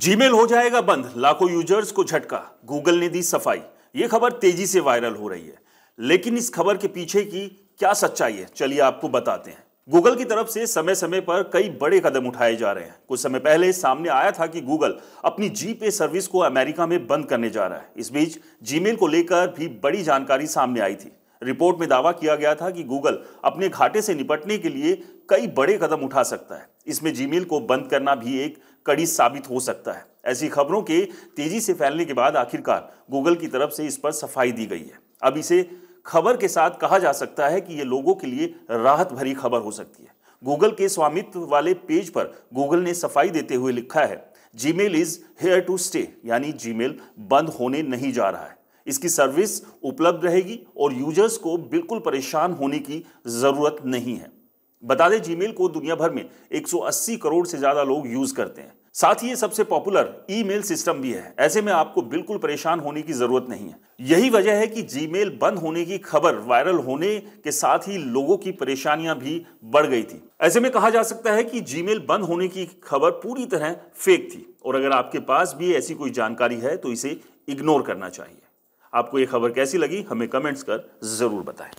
Gmail हो जाएगा बंद लाखों यूजर्स को झटका गूगल ने दी सफाई ये खबर तेजी से वायरल हो रही है लेकिन इस खबर के पीछे की क्या सच्चाई है चलिए आपको बताते हैं गूगल की तरफ से समय समय पर कई बड़े कदम उठाए जा रहे हैं कुछ समय पहले सामने आया था कि गूगल अपनी जी पे सर्विस को अमेरिका में बंद करने जा रहा है इस बीच जीमेल को लेकर भी बड़ी जानकारी सामने आई थी रिपोर्ट में दावा किया गया था कि गूगल अपने घाटे से निपटने के लिए कई बड़े कदम उठा सकता है इसमें जीमेल को बंद करना भी एक कड़ी साबित हो सकता है ऐसी खबरों के तेजी से फैलने के बाद आखिरकार गूगल की तरफ से इस पर सफाई दी गई है अब इसे खबर के साथ कहा जा सकता है कि ये लोगों के लिए राहत भरी खबर हो सकती है गूगल के स्वामित्व वाले पेज पर गूगल ने सफाई देते हुए लिखा है Gmail is here to stay यानी मेल बंद होने नहीं जा रहा है इसकी सर्विस उपलब्ध रहेगी और यूजर्स को बिल्कुल परेशान होने की ज़रूरत नहीं है बता दें जीमेल को दुनिया भर में 180 करोड़ से ज्यादा लोग यूज करते हैं साथ ही ये सबसे पॉपुलर ईमेल सिस्टम भी है ऐसे में आपको बिल्कुल परेशान होने की जरूरत नहीं है यही वजह है कि जीमेल बंद होने की खबर वायरल होने के साथ ही लोगों की परेशानियां भी बढ़ गई थी ऐसे में कहा जा सकता है कि जीमेल बंद होने की खबर पूरी तरह फेक थी और अगर आपके पास भी ऐसी कोई जानकारी है तो इसे इग्नोर करना चाहिए आपको ये खबर कैसी लगी हमें कमेंट्स कर जरूर बताएं